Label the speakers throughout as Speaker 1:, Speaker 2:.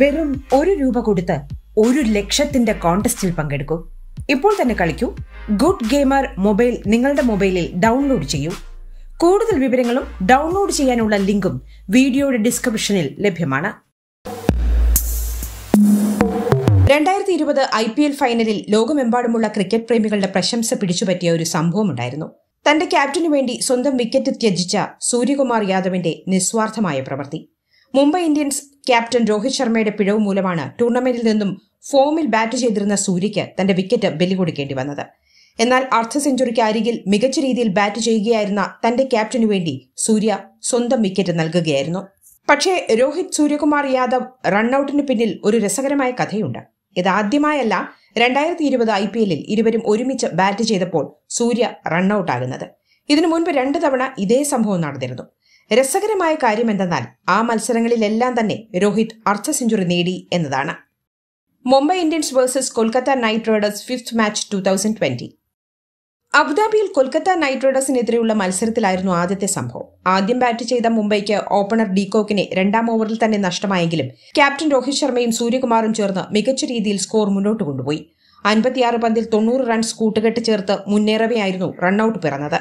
Speaker 1: വെറും ഒരു രൂപ കൊടുത്ത് ഒരു ലക്ഷത്തിന്റെ കോൺടെസ്റ്റിൽ പങ്കെടുക്കൂ ഇപ്പോൾ തന്നെ കളിക്കൂ ഗുഡ് ഗെയിമർ മൊബൈൽ നിങ്ങളുടെ മൊബൈലിൽ ഡൗൺലോഡ് ചെയ്യൂ കൂടുതൽ വിവരങ്ങളും ഡൗൺലോഡ് ചെയ്യാനുള്ള ലിങ്കും വീഡിയോയുടെ ഡിസ്ക്രിപ്ഷനിൽ ലഭ്യമാണ് രണ്ടായിരത്തി ഇരുപത് ഐ പി എൽ ഫൈനലിൽ ലോകമെമ്പാടുമുള്ള ക്രിക്കറ്റ് പ്രേമികളുടെ പ്രശംസ പിടിച്ചുപറ്റിയ ഒരു സംഭവമുണ്ടായിരുന്നു തന്റെ ക്യാപ്റ്റനു വേണ്ടി സ്വന്തം വിക്കറ്റ് ത്യജിച്ച സൂര്യകുമാർ യാദവിന്റെ നിസ്വാർത്ഥമായ പ്രവൃത്തി മുംബൈ ഇന്ത്യൻസ് ക്യാപ്റ്റൻ രോഹിത് ശർമ്മയുടെ പിഴവ് മൂലമാണ് ടൂർണമെന്റിൽ നിന്നും ഫോമിൽ ബാറ്റ് ചെയ്തിരുന്ന സൂര്യയ്ക്ക് തന്റെ വിക്കറ്റ് കൊടുക്കേണ്ടി വന്നത് എന്നാൽ അർദ്ധ സെഞ്ചുറിക്ക് അരികിൽ മികച്ച രീതിയിൽ ബാറ്റ് ചെയ്യുകയായിരുന്ന തന്റെ ക്യാപ്റ്റനു വേണ്ടി സൂര്യ സ്വന്തം വിക്കറ്റ് നൽകുകയായിരുന്നു പക്ഷേ രോഹിത് സൂര്യകുമാർ യാദവ് റൺഔട്ടിന് പിന്നിൽ ഒരു രസകരമായ കഥയുണ്ട് ഇതാദ്യമായല്ല രണ്ടായിരത്തി ഇരുപത് ഐ പി എല്ലിൽ ഇരുവരും ഒരുമിച്ച് ബാറ്റ് ചെയ്തപ്പോൾ സൂര്യ ആകുന്നത് ഇതിനു മുൻപ് രണ്ടു തവണ ഇതേ സംഭവം നടന്നിരുന്നു രസകരമായ കാര്യം എന്തെന്നാൽ ആ മത്സരങ്ങളിലെല്ലാം തന്നെ രോഹിത് അർദ്ധ സെഞ്ചുറി നേടി എന്നതാണ് Mumbai Indians versus Kolkata Knight Riders fifth match two thousand twenty അബുദാബിയിൽ കൊൽക്കത്ത നൈറ്റ് റൈഡേഴ്സിനെതിരെയുള്ള മത്സരത്തിലായിരുന്നു ആദ്യത്തെ സംഭവം ആദ്യം ബാറ്റ് ചെയ്ത മുംബൈക്ക് ഓപ്പണർ ഡീകോക്കിനെ രണ്ടാം ഓവറിൽ തന്നെ നഷ്ടമായെങ്കിലും ക്യാപ്റ്റൻ രോഹിത് ശർമ്മയും സൂര്യകുമാറും ചേർന്ന് മികച്ച രീതിയിൽ സ്കോർ മുന്നോട്ട് കൊണ്ടുപോയി അൻപത്തിയാറ് പന്തിൽ തൊണ്ണൂറ് റൺസ് കൂട്ടുകെട്ട് ചേർത്ത് മുന്നേറവെയായിരുന്നു റൺഔട്ട് പിറന്നത്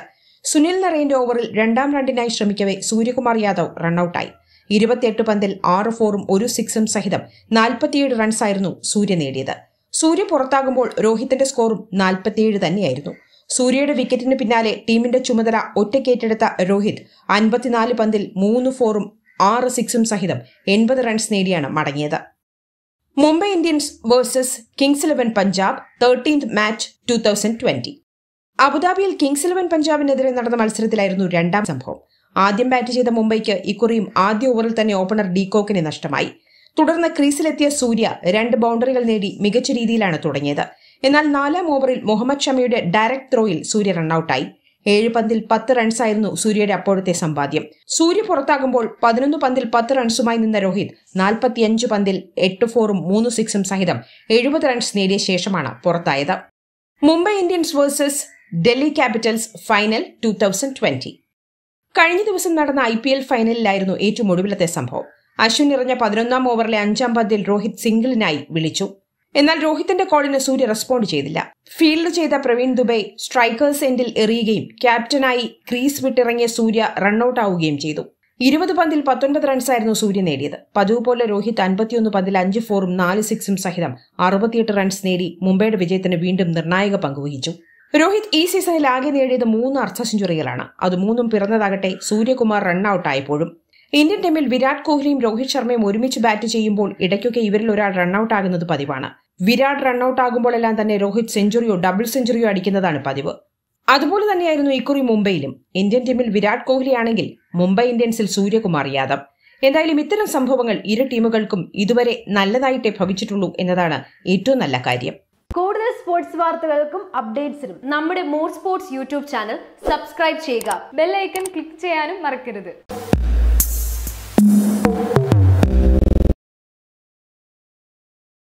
Speaker 1: സുനിൽ നറേന്റെ ഓവറിൽ രണ്ടാം റണ്ണിനായി ശ്രമിക്കവെ സൂര്യകുമാർ യാദവ് റണ്ണൌട്ടായി ഇരുപത്തിയെട്ട് പന്തിൽ ആറ് ഫോറും ഒരു സിക്സും സഹിതം നാൽപ്പത്തിയേഴ് റൺസായിരുന്നു സൂര്യ നേടിയത് സൂര്യ പുറത്താകുമ്പോൾ രോഹിത്തിന്റെ സ്കോറും നാൽപ്പത്തിയേഴ് തന്നെയായിരുന്നു സൂര്യയുടെ വിക്കറ്റിന് പിന്നാലെ ടീമിന്റെ ചുമതല ഒറ്റയ്ക്കേറ്റെടുത്ത രോഹിത് അൻപത്തിനാല് പന്തിൽ മൂന്ന് ഫോറും ആറ് സിക്സും സഹിതം എൺപത് റൺസ് നേടിയാണ് മടങ്ങിയത് Mumbai Indians versus Kings Eleven Punjab thirteenth match two thousand twenty അബുദാബിയിൽ കിങ്സ് ഇലവൻ പഞ്ചാബിനെതിരെ നടന്ന മത്സരത്തിലായിരുന്നു രണ്ടാം സംഭവം ആദ്യം ബാറ്റ് ചെയ്ത മുംബൈക്ക് ഇക്കുറിയും ആദ്യ ഓവറിൽ തന്നെ ഓപ്പണർ ഡീകോക്കിനെ നഷ്ടമായി തുടർന്ന് ക്രീസിലെത്തിയ സൂര്യ രണ്ട് ബൗണ്ടറികൾ നേടി മികച്ച രീതിയിലാണ് തുടങ്ങിയത് എന്നാൽ നാലാം ഓവറിൽ മുഹമ്മദ് ഷമിയുടെ ഡയറക്ട് ത്രോയിൽ സൂര്യ റൺഔട്ടായി ഏഴ് പന്തിൽ പത്ത് റൺസായിരുന്നു സൂര്യയുടെ അപ്പോഴത്തെ സമ്പാദ്യം സൂര്യ പുറത്താകുമ്പോൾ പതിനൊന്ന് പന്തിൽ പത്ത് റൺസുമായി നിന്ന രോഹിത് നാൽപ്പത്തിയഞ്ച് പന്തിൽ എട്ട് ഫോറും മൂന്ന് സിക്സും സഹിതം എഴുപത് റൺസ് നേടിയ ശേഷമാണ് പുറത്തായത് Mumbai Indians versus Delhi Capitals final two thousand twenty കഴിഞ്ഞ ദിവസം നടന്ന ഐ പി എൽ ഫൈനലിലായിരുന്നു ഏറ്റവും ഒടുവിലത്തെ സംഭവം അശ്വിൻ നിറഞ്ഞ പതിനൊന്നാം ഓവറിലെ അഞ്ചാം പന്തിൽ രോഹിത് സിംഗിളിനായി വിളിച്ചു എന്നാൽ രോഹിത്തിന്റെ കോളിന് സൂര്യ റെസ്പോണ്ട് ചെയ്തില്ല ഫീൽഡ് ചെയ്ത പ്രവീൺ ദുബൈ സ്ട്രൈക്കേഴ്സ് എൻഡിൽ എറിയുകയും ക്യാപ്റ്റനായി ക്രീസ് വിട്ടിറങ്ങിയ സൂര്യ റൺഔട്ട് ആവുകയും ചെയ്തു ഇരുപത് പന്തിൽ പത്തൊൻപത് റൺസായിരുന്നു സൂര്യ നേടിയത് പതിവ് പോലെ രോഹിത് അൻപത്തിയൊന്ന് പന്തിൽ അഞ്ച് ഫോറും നാല് സിക്സും സഹിതം അറുപത്തിയെട്ട് റൺസ് നേടി മുംബൈയുടെ വിജയത്തിന് വീണ്ടും നിർണായക പങ്കുവഹിച്ചു രോഹിത് ഈ സീസണിൽ ആകെ നേടിയത് മൂന്ന് അർദ്ധ സെഞ്ചുറികളാണ് അത് മൂന്നും പിറന്നതാകട്ടെ സൂര്യകുമാർ ആയപ്പോഴും ഇന്ത്യൻ ടീമിൽ വിരാട് കോഹ്ലിയും രോഹിത് ശർമ്മയും ഒരുമിച്ച് ബാറ്റ് ചെയ്യുമ്പോൾ ഇടയ്ക്കൊക്കെ ഇവരിൽ ഒരാൾ റണ്ണൌട്ട് ആകുന്നത് പതിവാണ് വിരാട് റണ്ണൌട്ട് ആകുമ്പോഴെല്ലാം തന്നെ രോഹിത് സെഞ്ചുറിയോ ഡബിൾ സെഞ്ചുറിയോ അടിക്കുന്നതാണ് പതിവ് അതുപോലെ തന്നെയായിരുന്നു ഇക്കുറി മുംബൈയിലും ഇന്ത്യൻ ടീമിൽ വിരാട് കോഹ്ലി ആണെങ്കിൽ മുംബൈ ഇന്ത്യൻസിൽ സൂര്യകുമാർ യാദവ് എന്തായാലും ഇത്തരം സംഭവങ്ങൾ ഇരു ടീമുകൾക്കും ഇതുവരെ നല്ലതായിട്ടേ ഭവിച്ചിട്ടുള്ളൂ എന്നതാണ് ഏറ്റവും നല്ല കാര്യം കൂടുതൽ സ്പോർട്സ് വാർത്തകൾക്കും അപ്ഡേറ്റ്സിനും നമ്മുടെ more sports YouTube channel subscribe ചെയ്യുക ബെല്ലൈക്കൺ ക്ലിക്ക് ചെയ്യാനും മറക്കരുത്